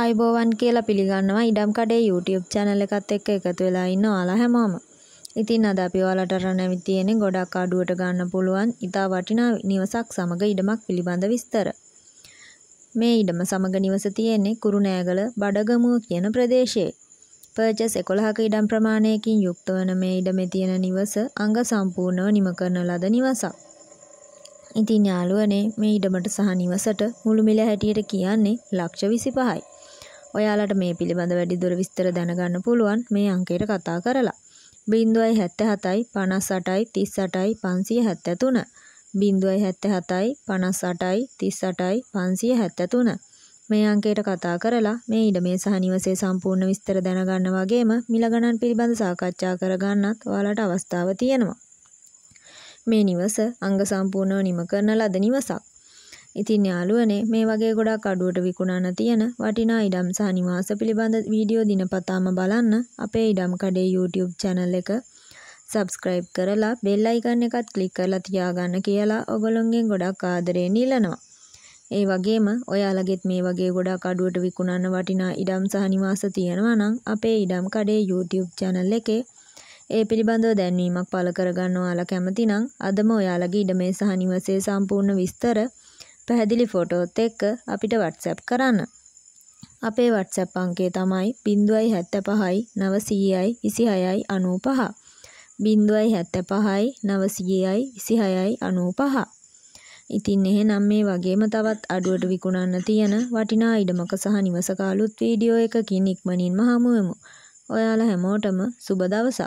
ආයිබෝවන් කියලා පිළිගන්නවා ඉඩම් කඩේ YouTube channel එකත් එක්ක එකතු වෙලා ඉන්න ඔයාලා හැමෝම. ඉතින් අද අපි ඔයාලට රණවිත් තියෙන්නේ ගොඩක් අඩුවට ගන්න පුළුවන් ඉතා වටිනා නිවසක් සමග ඉඩමක් පිළිබඳ විස්තර. මේ ඉඩම සමග නිවස තියෙන්නේ කුරුණෑගල බඩගමුව කියන ප්‍රදේශයේ. පර්චස් 11ක ඉඩම් ප්‍රමාණයකින් යුක්ත වන මේ ඉඩමේ තියෙන නිවස අංග සම්පූර්ණව නිම කරන ලද නිවසක්. ඉතින් යාළුවනේ මේ ඉඩමට සහ නිවසට මුළුමිල හැටියට කියන්නේ ලක්ෂ 25යි. ඔයාලට මේ පිළිබඳ වැඩිදුර විස්තර දැනගන්න පුළුවන් මේ අංකයට කතා කරලා. බින්දුවයි හැත්ත හතයි පනස් අටයි තිස් අටයි පන්සිය හැත්තතුන. බින්දුවයි හැත්ත හතයි පනස් අටයි තිස් අටයි පන්සිය හැත්තතුන. මේ අංකයට කතා කරලා මේ ඉඩමේ සහ නිවසේ සම්පූර්ණ විස්තර දැනගන්න වගේම මිලගණන් පිළිබඳ සාකච්ඡා කරගන්නත් ඔයාලට අවස්ථාව තියෙනවා. මේ නිවස අංග සම්පූර්ණව නිම කරන ලද නිවසක්. ඉතින් යාළුවනේ මේ වගේ ගොඩක් අඩුවට විකුණන්න තියෙන වටිනා ඉඩම් සහ නිවාස පිළිබඳ වීඩියෝ දිනපතාම බලන්න අපේ ඉඩම් කඩේ YouTube channel එක subscribe කරලා bell icon එකත් click කරලා තියාගන්න කියලා ඔයගොල්ලන්ගෙන් ගොඩක් ආදරයෙන් ඉල්ලනවා. ඒ වගේම ඔයාලගෙත් මේ වගේ ගොඩක් අඩුවට විකුණන්න වටිනා ඉඩම් සහ නිවාස තියෙනවා නම් අපේ ඉඩම් කඩේ YouTube channel එකේ ඒ පිළිබඳව දැන්වීමක් පළ කරගන්න ඔයාලා කැමති නම් අදම ඔයාලගේ ඉඩමේ සහ නිවසේ සම්පූර්ණ විස්තර පැහැදිලි ෆොටෝත් එක්ක අපිට WhatsApp කරන්න. අපේ WhatsApp අංකය තමයි 075යි 900යි 26යි 95. 075යි 900යි 26යි 95. ඉතින් එහෙනම් මේ වගේම තවත් අඩුවට විකුණන්න තියෙන වටිනා ඉඩමක සහ නිවසක අලුත් වීඩියෝ එකකින් ඉක්මනින්ම හමු වෙමු. ඔයාලා හැමෝටම සුබ දවසක්.